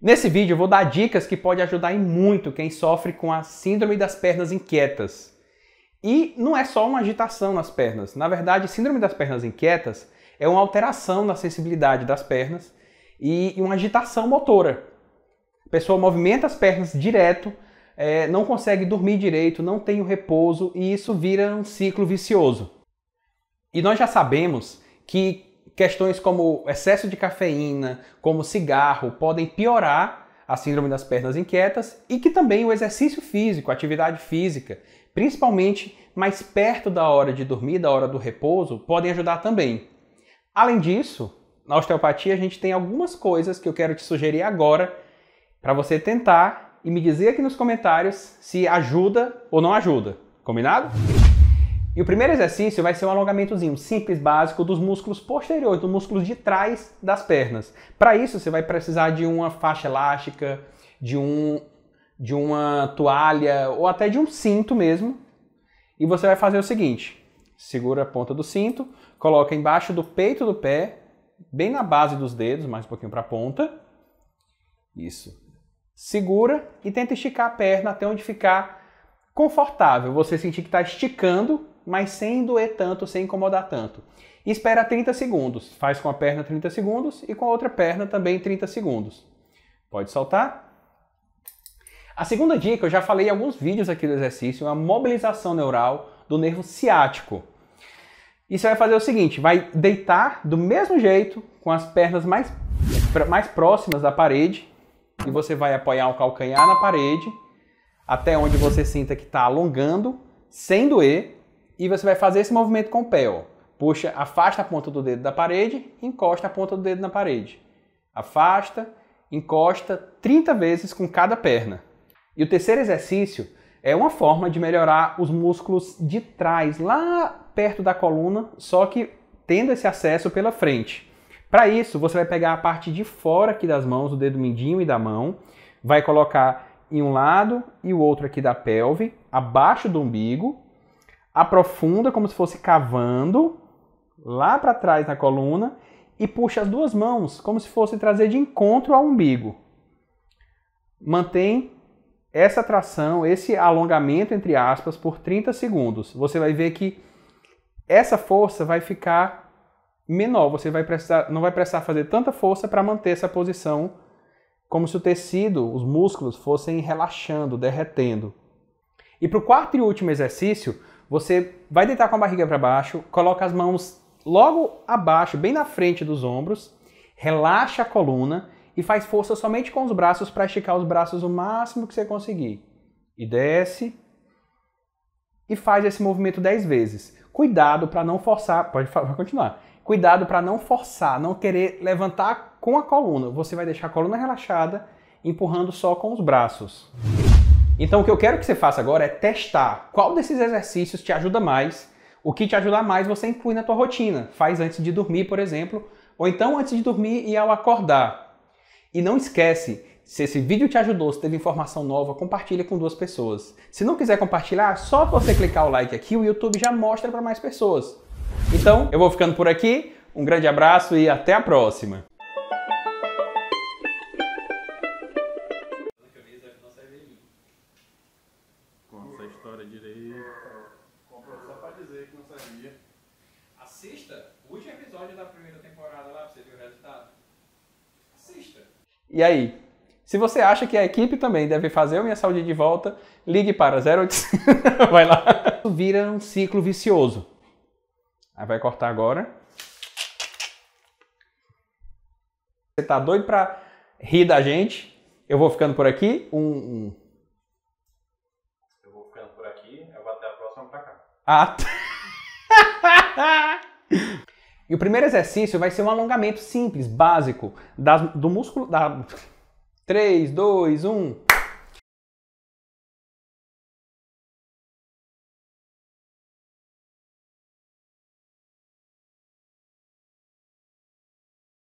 Nesse vídeo eu vou dar dicas que pode ajudar em muito quem sofre com a síndrome das pernas inquietas. E não é só uma agitação nas pernas. Na verdade, síndrome das pernas inquietas é uma alteração na sensibilidade das pernas e uma agitação motora. A pessoa movimenta as pernas direto, é, não consegue dormir direito, não tem o repouso e isso vira um ciclo vicioso. E nós já sabemos que Questões como excesso de cafeína, como cigarro, podem piorar a síndrome das pernas inquietas e que também o exercício físico, a atividade física, principalmente mais perto da hora de dormir, da hora do repouso, podem ajudar também. Além disso, na osteopatia a gente tem algumas coisas que eu quero te sugerir agora para você tentar e me dizer aqui nos comentários se ajuda ou não ajuda. Combinado? E o primeiro exercício vai ser um alongamentozinho simples, básico, dos músculos posteriores, dos músculos de trás das pernas. Para isso, você vai precisar de uma faixa elástica, de, um, de uma toalha ou até de um cinto mesmo. E você vai fazer o seguinte: segura a ponta do cinto, coloca embaixo do peito do pé, bem na base dos dedos, mais um pouquinho para a ponta. Isso. Segura e tenta esticar a perna até onde ficar confortável. Você sentir que está esticando mas sem doer tanto, sem incomodar tanto. E espera 30 segundos. Faz com a perna 30 segundos e com a outra perna também 30 segundos. Pode soltar. A segunda dica, eu já falei em alguns vídeos aqui do exercício, é a mobilização neural do nervo ciático. E você vai fazer o seguinte, vai deitar do mesmo jeito, com as pernas mais, mais próximas da parede, e você vai apoiar o calcanhar na parede, até onde você sinta que está alongando, sem doer, e você vai fazer esse movimento com o pé. Ó. Puxa, afasta a ponta do dedo da parede, encosta a ponta do dedo na parede. Afasta, encosta 30 vezes com cada perna. E o terceiro exercício é uma forma de melhorar os músculos de trás, lá perto da coluna, só que tendo esse acesso pela frente. Para isso, você vai pegar a parte de fora aqui das mãos, o dedo mindinho e da mão, vai colocar em um lado e o outro aqui da pelve, abaixo do umbigo, aprofunda como se fosse cavando lá para trás na coluna e puxa as duas mãos como se fosse trazer de encontro ao umbigo. Mantém essa tração, esse alongamento entre aspas por 30 segundos. Você vai ver que essa força vai ficar menor, você vai precisar, não vai precisar fazer tanta força para manter essa posição, como se o tecido, os músculos fossem relaxando, derretendo. E para o quarto e último exercício, você vai deitar com a barriga para baixo, coloca as mãos logo abaixo, bem na frente dos ombros, relaxa a coluna e faz força somente com os braços para esticar os braços o máximo que você conseguir. E desce e faz esse movimento 10 vezes. Cuidado para não forçar, pode, pode continuar. Cuidado para não forçar, não querer levantar com a coluna. Você vai deixar a coluna relaxada, empurrando só com os braços. Então o que eu quero que você faça agora é testar qual desses exercícios te ajuda mais, o que te ajudar mais você inclui na tua rotina. Faz antes de dormir, por exemplo, ou então antes de dormir e ao acordar. E não esquece, se esse vídeo te ajudou, se teve informação nova, compartilha com duas pessoas. Se não quiser compartilhar, é só você clicar o like aqui, o YouTube já mostra para mais pessoas. Então, eu vou ficando por aqui. Um grande abraço e até a próxima. direito. Comprou só pra dizer que não sabia. Assista o último episódio da primeira temporada lá pra você ver o resultado. Assista. E aí? Se você acha que a equipe também deve fazer a Minha Saúde de Volta, ligue para 0800. vai lá. Vira um ciclo vicioso. Aí vai cortar agora. Você tá doido para rir da gente? Eu vou ficando por aqui. um, um. Ah. e o primeiro exercício vai ser um alongamento simples, básico, das, do músculo da 3, 2, 1.